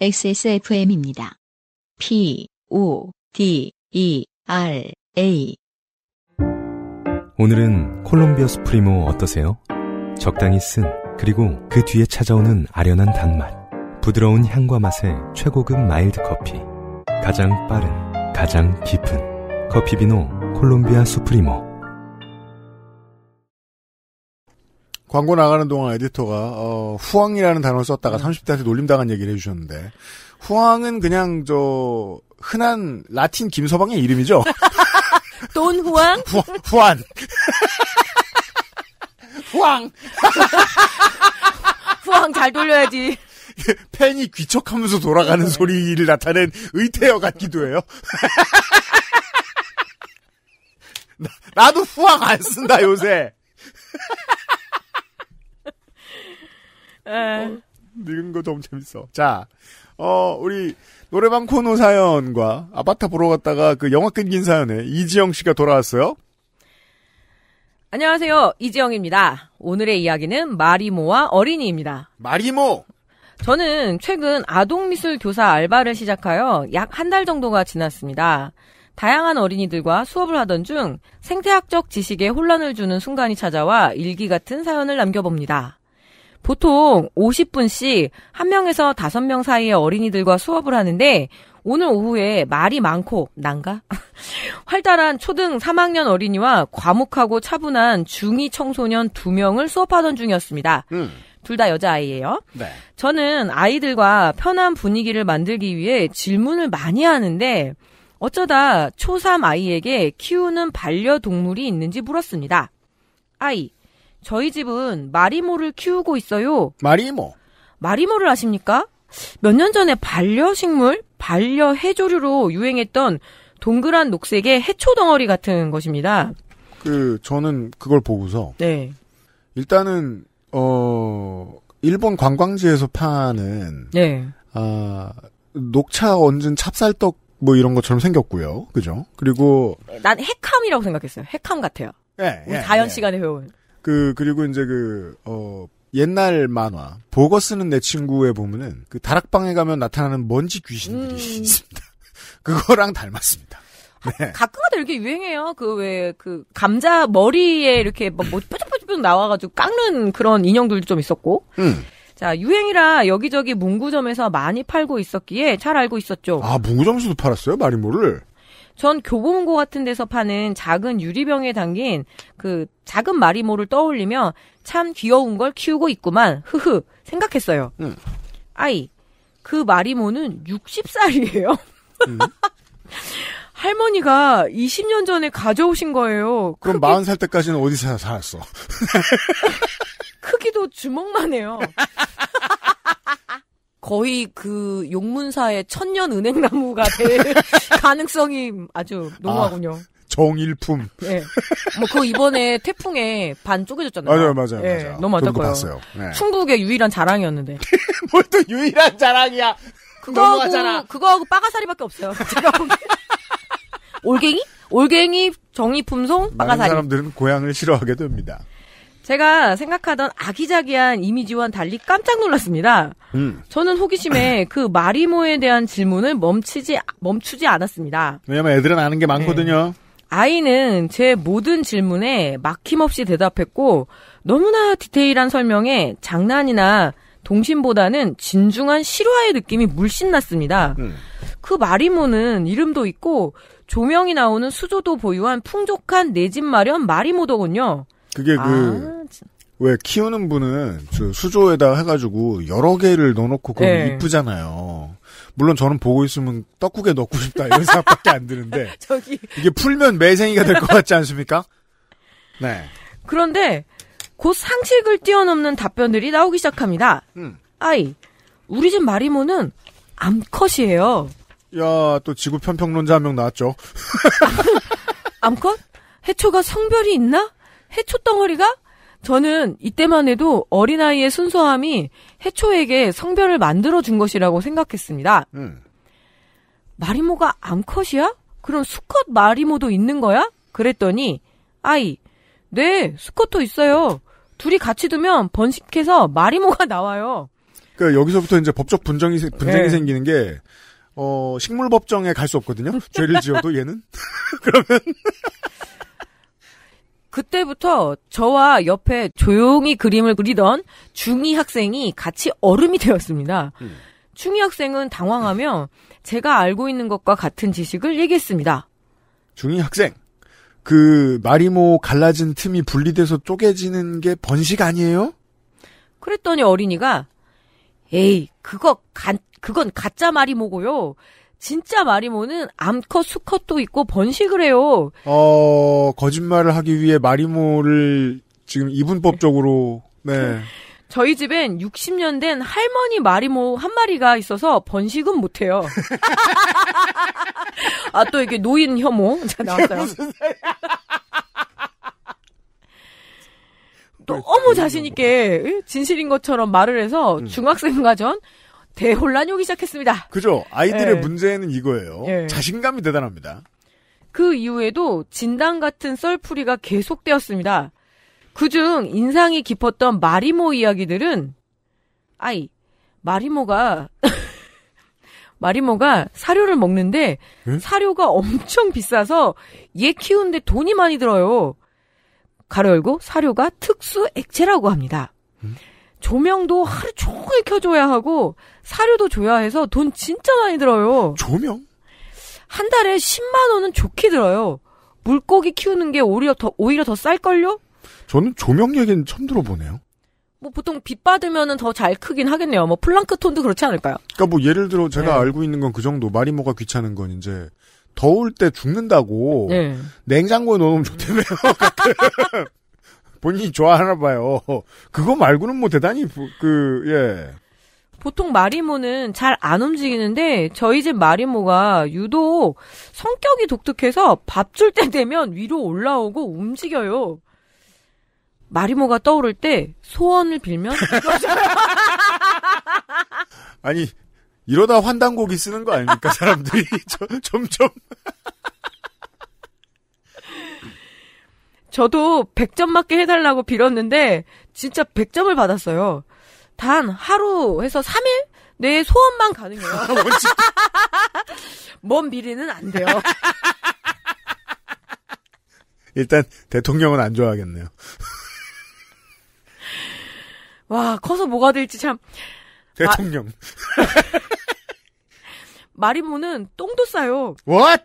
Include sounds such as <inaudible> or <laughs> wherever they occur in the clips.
XSFM입니다. P, O, D, E, R, A. 오늘은 콜롬비아 수프리모 어떠세요? 적당히 쓴, 그리고 그 뒤에 찾아오는 아련한 단맛. 부드러운 향과 맛의 최고급 마일드 커피. 가장 빠른, 가장 깊은. 커피비노 콜롬비아 수프리모. 광고 나가는 동안 에디터가 어, 후황이라는 단어를 썼다가 음. 30대한테 놀림당한 얘기를 해주셨는데 후황은 그냥 저 흔한 라틴 김서방의 이름이죠. <laughs> 돈 후황? 후, 후안. <laughs> 후황. <laughs> 후황 잘 돌려야지. 팬이 귀척하면서 돌아가는 네. 소리를 나타낸 의태어 같기도 해요. 나, 나도 후황 안 쓴다 요새. 어, 예. 늙은 거 너무 재밌어. 자, 어, 우리 노래방 코너 사연과 아바타 보러 갔다가 그 영화 끊긴 사연에 이지영 씨가 돌아왔어요. 안녕하세요. 이지영입니다. 오늘의 이야기는 마리모와 어린이입니다. 마리모! 저는 최근 아동미술 교사 알바를 시작하여 약 한 달 정도가 지났습니다. 다양한 어린이들과 수업을 하던 중 생태학적 지식에 혼란을 주는 순간이 찾아와 일기 같은 사연을 남겨봅니다. 보통 50분씩 한명에서 5명 사이의 어린이들과 수업을 하는데 오늘 오후에 말이 많고 난가? <laughs> 활달한 초등 3학년 어린이와 과묵하고 차분한 중2 청소년 2명을 수업하던 중이었습니다. 음. 둘다 여자아이예요. 네. 저는 아이들과 편한 분위기를 만들기 위해 질문을 많이 하는데 어쩌다 초3 아이에게 키우는 반려동물이 있는지 물었습니다. 아이, 저희 집은 마리모를 키우고 있어요. 마리모. 마리모를 아십니까? 몇 년 전에 반려식물, 반려해조류로 유행했던 동그란 녹색의 해초 덩어리 같은 것입니다. 그 저는 그걸 보고서 네. 일단은 어 일본 관광지에서 파는 네. 아 녹차 얹은 찹쌀떡 뭐 이런 것처럼 생겼고요. 그죠? 그리고 난 핵함이라고 생각했어요. 핵함 같아요. 네, 우리 예, 다현 예. 시간에 배운. 그 그리고 이제 그어 옛날 만화 보고 쓰는 내 친구에 보면은 그 다락방에 가면 나타나는 먼지 귀신들이 음. 있습니다. <laughs> 그거랑 닮았습니다. 아, 네. 가끔가다 이렇게 유행해요. 그 왜그 그 감자 머리에 이렇게 막뭐 뾰족뾰족 나와가지고 깎는 그런 인형들도 좀 있었고. 음. 자 유행이라 여기저기 문구점에서 많이 팔고 있었기에 잘 알고 있었죠. 아 문구점에서도 팔았어요 마리모를? 전 교보문고 같은 데서 파는 작은 유리병에 담긴 그 작은 마리모를 떠올리며 참 귀여운 걸 키우고 있구만 흐흐 생각했어요. 음. 아이 그 마리모는 60살이에요. 음. <laughs> 할머니가 20년 전에 가져오신 거예요. 그럼 크기... 40살 때까지는 어디서 살았어? <laughs> 크기도 주먹만 해요. 거의 그 용문사의 천년 은행나무가 될 <laughs> 가능성이 아주 농후하군요. 아, 정일품. 네. 뭐, 그 이번에 태풍에 반 쪼개졌잖아요. 맞아요, 맞아요. 네. 맞아요. 너무 안타까워요. 네. 충북의 유일한 자랑이었는데. <laughs> 뭘 또 유일한 자랑이야. 그거하고, 하잖아. 그거하고 빠가사리밖에 없어요. <laughs> 제가 올갱이? 올갱이, 정이품송, 빠가사리. 많은 사람들은 고향을 싫어하게 됩니다. 제가 생각하던 아기자기한 이미지와는 달리 깜짝 놀랐습니다. 음. 저는 호기심에 <clears throat> 그 마리모에 대한 질문을 멈추지 멈추지 않았습니다. 왜냐면 애들은 아는 게 많거든요. 네. 아이는 제 모든 질문에 막힘없이 대답했고 너무나 디테일한 설명에 장난이나 동심보다는 진중한 실화의 느낌이 물씬 났습니다. 음. 그 마리모는 이름도 있고 조명이 나오는 수조도 보유한 풍족한 내 집 마련 마리모더군요. 그게 그, 아, 왜 키우는 분은 수조에다 해가지고 여러 개를 넣어놓고 그럼 네. 이쁘잖아요. 물론 저는 보고 있으면 떡국에 넣고 싶다 이런 <laughs> 생각밖에 안 드는데 <laughs> 저기 이게 풀면 매생이가 될 것 같지 않습니까? 네. 그런데 곧 상식을 뛰어넘는 답변들이 나오기 시작합니다. 음. 아이, 우리 집 마리모는 암컷이에요. 야, 또 지구 편평론자 한 명 나왔죠. <laughs> 암컷? 해초가 성별이 있나? 해초 덩어리가 저는 이때만 해도 어린아이의 순수함이 해초에게 성별을 만들어준 것이라고 생각했습니다. 음. 마리모가 암컷이야? 그럼 수컷 마리모도 있는 거야? 그랬더니 아이, 네, 수컷도 있어요. 둘이 같이 두면 번식해서 마리모가 <laughs> 나와요. 그러니까 여기서부터 이제 법적 분쟁이, 분쟁이 네. 생기는 게 어, 식물법정에 갈 수 없거든요. 죄를 지어도 얘는. <laughs> 그러면. 그때부터 저와 옆에 조용히 그림을 그리던 중2 학생이 같이 얼음이 되었습니다. 음. 중2 학생은 당황하며 제가 알고 있는 것과 같은 지식을 얘기했습니다. 중2 학생, 그 마리모 뭐 갈라진 틈이 분리돼서 쪼개지는 게 번식 아니에요? 그랬더니 어린이가 에이 그거 간 그건 가짜 마리모고요. 진짜 마리모는 암컷, 수컷도 있고 번식을 해요. 어, 거짓말을 하기 위해 마리모를 지금 이분법적으로, 네. 그, 저희 집엔 60년 된 할머니 마리모 한 마리가 있어서 번식은 못해요. <laughs> 아, 또 이게 노인 혐오. <laughs> 자, 나왔어요. 너무 자신있게 예? 진실인 것처럼 말을 해서 음. 중학생과 전 대혼란이 오기 시작했습니다. 그죠? 아이들의 예. 문제는 이거예요. 예. 자신감이 대단합니다. 그 이후에도 진단 같은 썰풀이가 계속되었습니다. 그중 인상이 깊었던 마리모 이야기들은 아이 마리모가 <laughs> 마리모가 사료를 먹는데 응? 예? 사료가 엄청 비싸서 얘 키우는데 돈이 많이 들어요. 가로 열고 사료가 특수 액체라고 합니다. 응? 음? 조명도 하루 종일 켜줘야 하고 사료도 줘야 해서 돈 진짜 많이 들어요. 조명? 한 달에 10만 원은 좋게 들어요. 물고기 키우는 게 오히려 더 오히려 더 쌀걸요? 저는 조명 얘기는 처음 들어보네요. 뭐 보통 빛 받으면은 더 잘 크긴 하겠네요. 뭐 플랑크톤도 그렇지 않을까요? 그러니까 뭐 예를 들어 제가 네. 알고 있는 건 그 정도 마리모가 귀찮은 건 이제 더울 때 죽는다고 네. 냉장고에 넣어놓으면 좋대매요 <laughs> <laughs> 본인이 좋아하나 봐요. 그거 말고는 뭐 대단히 그 예. 보통 마리모는 잘 안 움직이는데 저희 집 마리모가 유독 성격이 독특해서 밥 줄 때 되면 위로 올라오고 움직여요. 마리모가 떠오를 때 소원을 빌면 <laughs> 아니 이러다 환단고기 쓰는 거 아닙니까 사람들이 <laughs> 저, 점점 저도 100점 맞게 해달라고 빌었는데 진짜 100점을 받았어요. 단 하루 해서 3일 내 소원만 가능해요. <laughs> 뭔 미래는 안 돼요. <laughs> 일단 대통령은 안 좋아하겠네요. <laughs> 와 커서 뭐가 될지 참. 대통령. 마리모는 똥도 싸요. What?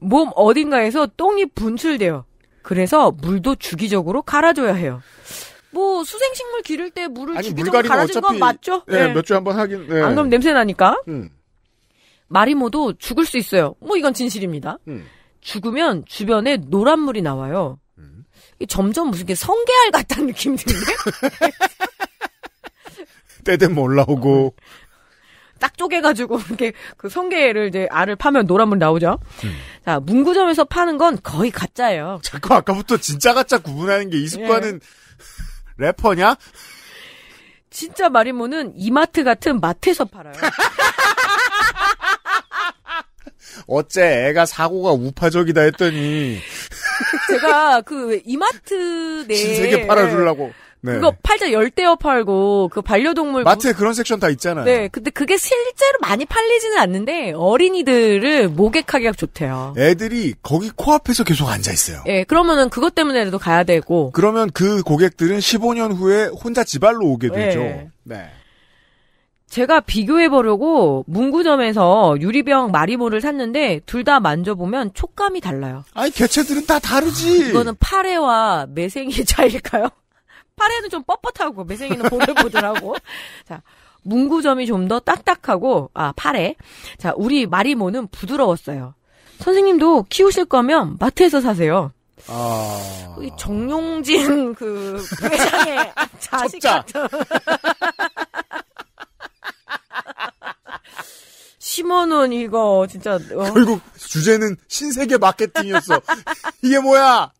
몸 어딘가에서 똥이 분출돼요. 그래서 물도 주기적으로 갈아줘야 해요. 뭐 수생식물 기를 때 물을 아니, 주기적으로 갈아준 건 맞죠? 예, 네. 몇 주에 한번 하긴. 네. 안 그럼 냄새 나니까. 음. 마리모도 죽을 수 있어요. 뭐 이건 진실입니다. 음. 죽으면 주변에 노란 물이 나와요. 음. 점점 무슨 게 성게알 같다는 느낌 이 드는데. <laughs> 때든 올라오고. 어. <laughs> 딱 쪼개가지고 <laughs> 이렇게 그 성게를 이제 알을 파면 노란물 나오죠. 음. 자 문구점에서 파는 건 거의 가짜예요. 자꾸 아까부터 진짜 가짜 구분하는 게 이 습관은 예. <laughs> 래퍼냐? 진짜 마리모는 이마트 같은 마트에서 팔아요. <laughs> 어째 애가 사고가 우파적이다 했더니 제가 그 이마트 내에 신세계 팔아주려고 네. 네. 그거 팔자 열대어 팔고 그 반려동물 마트에 무... 그런 섹션 다 있잖아요. 네, 근데 그게 실제로 많이 팔리지는 않는데 어린이들을 목욕하기가 좋대요. 애들이 거기 코앞에서 계속 앉아 있어요. 예, 네, 그러면은 그것 때문에라도 가야 되고. 그러면 그 고객들은 15년 후에 혼자 지발로 오게 네. 되죠. 네. 네. 제가 비교해 보려고 문구점에서 유리병 마리모를 샀는데 둘 다 만져보면 촉감이 달라요. 아니 개체들은 다 다르지. 이거는 파래와 매생이 <laughs> 차일까요 파래는 좀 뻣뻣하고 매생이는 보들보들하고 <laughs> 자 문구점이 좀 더 딱딱하고 아 파래 자 우리 마리모는 부드러웠어요 선생님도 키우실 거면 마트에서 사세요 아... 그 정용진 <laughs> 그 회장의 <laughs> 자식 같은 심어놓은 이거 진짜 어. 결국 주제는 신세계 마케팅이었어 이게 뭐야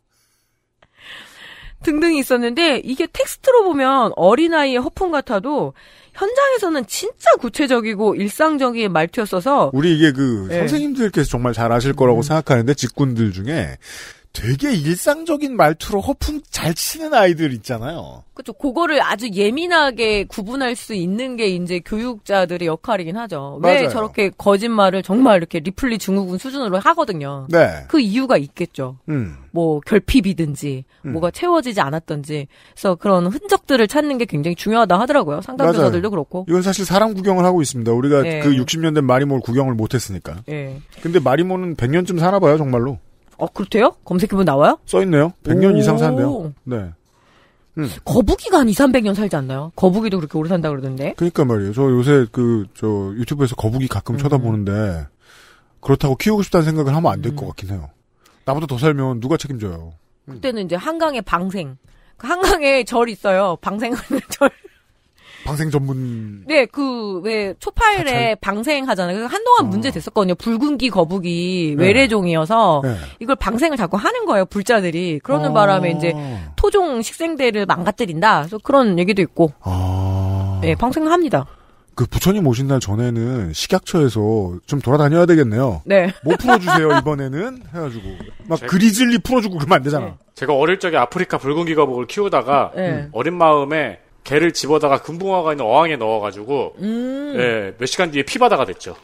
등등이 있었는데 이게 텍스트로 보면 어린아이의 허풍 같아도 현장에서는 진짜 구체적이고 일상적인 말투였어서 우리 이게 그 예. 선생님들께서 정말 잘아실 거라고 음. 생각하는데 직군들 중에 되게 일상적인 말투로 허풍 잘 치는 아이들 있잖아요. 그렇죠. 그거를 아주 예민하게 구분할 수 있는 게 이제 교육자들의 역할이긴 하죠. 맞아요. 왜 저렇게 거짓말을 정말 이렇게 리플리 증후군 수준으로 하거든요. 네. 그 이유가 있겠죠. 음. 뭐 결핍이든지 음. 뭐가 채워지지 않았던지 그래서 그런 흔적들을 찾는 게 굉장히 중요하다 하더라고요. 상담교사들도 그렇고. 이건 사실 사람 구경을 하고 있습니다. 우리가 네. 그 60년 대 마리몰 구경을 못 했으니까. 네. 근데 마리몰은 100년쯤 살아 봐요, 정말로. 아, 그렇대요? 검색해보면 나와요? 써있네요. 100년 오. 이상 산대요. 네. 음. 거북이가 한 2, 300년 살지 않나요? 거북이도 그렇게 오래 산다 그러던데. 그니까 말이에요. 저 요새 그, 저 유튜브에서 거북이 가끔 음. 쳐다보는데, 그렇다고 키우고 싶다는 생각을 하면 안 될것 음. 같긴 해요. 나보다 더 살면 누가 책임져요? 음. 그때는 이제 한강의 방생. 그 한강에 절 있어요. 방생하는 <laughs> 절. 방생 전문. 네, 그, 왜, 초파일에 사찰... 방생 하잖아요. 그러니 한동안 어. 문제 됐었거든요. 붉은기 거북이 네. 외래종이어서 네. 이걸 방생을 자꾸 하는 거예요, 불자들이. 그러는 어. 바람에 이제 토종 식생대를 망가뜨린다. 그래서 그런 얘기도 있고. 아. 네, 방생합니다. 그 부처님 오신 날 전에는 식약처에서 좀 돌아다녀야 되겠네요. 네. 뭐 풀어주세요 이번에는 해가지고 막제 그리즐리 풀어주고 그러면 안 되잖아. 네. 제가 어릴 적에 아프리카 붉은기 거북을 키우다가 네. 음. 어린 마음에 개를 집어다가 금붕어가 있는 어항에 넣어가지고 음. 예, 몇 시간 뒤에 피바다가 됐죠.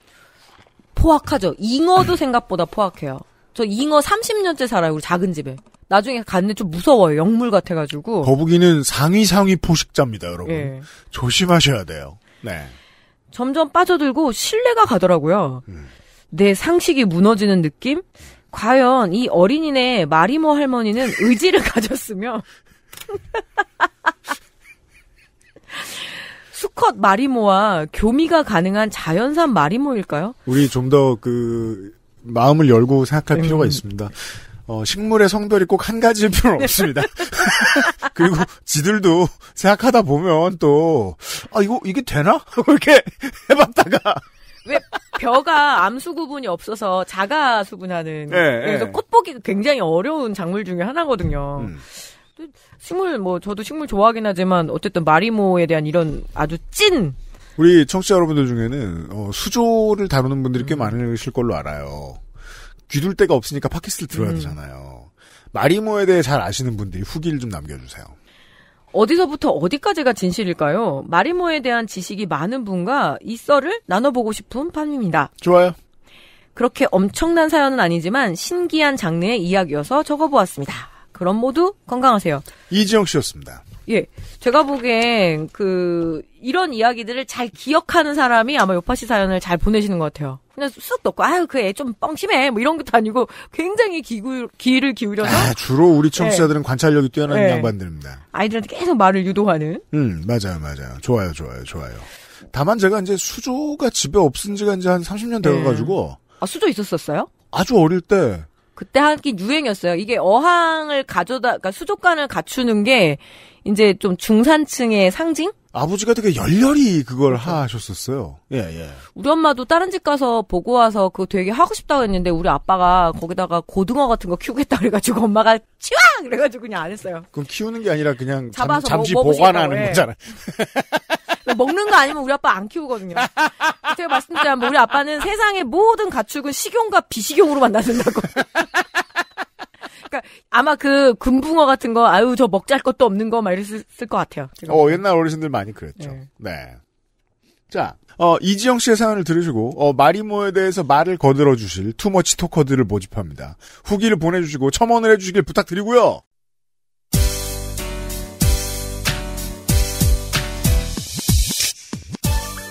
포악하죠. 잉어도 생각보다 포악해요. 저 잉어 30년째 살아요. 우리 작은 집에. 나중에 갔는데 좀 무서워요. 영물 같아가지고. 거북이는 상위 상위 포식자입니다, 여러분. 예. 조심하셔야 돼요. 네. 점점 빠져들고 신뢰가 가더라고요. 음. 내 상식이 무너지는 느낌? 과연 이 어린이네 마리모 할머니는 의지를 <laughs> 가졌으면 수컷 마리모와 교미가 가능한 자연산 마리모일까요? 우리 좀 더 그 마음을 열고 생각할 음. 필요가 있습니다. 어, 식물의 성별이 꼭 한 가지일 필요는 네. 없습니다. <laughs> 그리고 지들도 생각하다 보면 또, 아, 이거, 이게 되나? <laughs> 이렇게 해봤다가. 왜 벼가 암수 구분이 없어서 자가 수분하는 네, 그래서 네. 콧보기가 굉장히 어려운 작물 중에 하나거든요. 음. 식물 뭐 저도 식물 좋아하긴 하지만 어쨌든 마리모에 대한 이런 아주 찐 우리 청취자 여러분들 중에는 어, 수조를 다루는 분들이 꽤 음. 많으실 걸로 알아요. 귀둘 데가 없으니까 팟캐스트를 들어야 음. 되잖아요. 마리모에 대해 잘 아시는 분들이 후기를 좀 남겨주세요. 어디서부터 어디까지가 진실일까요? 마리모에 대한 지식이 많은 분과 이 썰을 나눠보고 싶은 판입니다. 좋아요. 그렇게 엄청난 사연은 아니지만 신기한 장르의 이야기여서 적어보았습니다. 그럼 모두 건강하세요. 이지영 씨였습니다. 예. 제가 보기엔 그 이런 이야기들을 잘 기억하는 사람이 아마 요파시 사연을 잘 보내시는 것 같아요. 그냥 수쑥 넣고 아유 그 애 좀 뻥심해 뭐 이런 것도 아니고 굉장히 귀를 기울여서 아, 주로 우리 청취자들은 네. 관찰력이 뛰어난 네. 양반들입니다. 아이들한테 계속 말을 유도하는. 음 맞아요 맞아요 좋아요 좋아요 좋아요. 다만 제가 이제 수조가 집에 없은 지가 이제 한 30년 네. 돼가지고 아 수조 있었었어요? 아주 어릴 때 그때 한긴 유행이었어요. 이게 어항을 가져다, 그러니까 수족관을 갖추는 게 이제 좀 중산층의 상징? 아버지가 되게 열렬히 그걸 하셨었어요. 예, 예. 우리 엄마도 다른 집 가서 보고 와서 그거 되게 하고 싶다고 했는데 우리 아빠가 거기다가 고등어 같은 거 키우겠다 그래가지고 엄마가 치와! 그래가지고 그냥 안 했어요. 그럼 키우는 게 아니라 그냥 잡아서 잠, 잠시 뭐, 보관하는 예. 거잖아. <laughs> 뭐 먹는 거 아니면 우리 아빠 안 키우거든요. 제가 말씀드리면 우리 아빠는 세상의 모든 가축은 식용과 비식용으로만 나준다고 그러니까 아마 그 금붕어 같은 거 아유 저 먹잘 것도 없는 거막 이랬을 것 같아요. 지금. 어 옛날 어르신들 많이 그랬죠. 네. 네. 자, 어, 이지영 씨의 사연을 들으시고, 어, 마리모에 대해서 말을 거들어 주실 투머치 토커들을 모집합니다. 후기를 보내주시고, 첨언을 해주시길 부탁드리고요.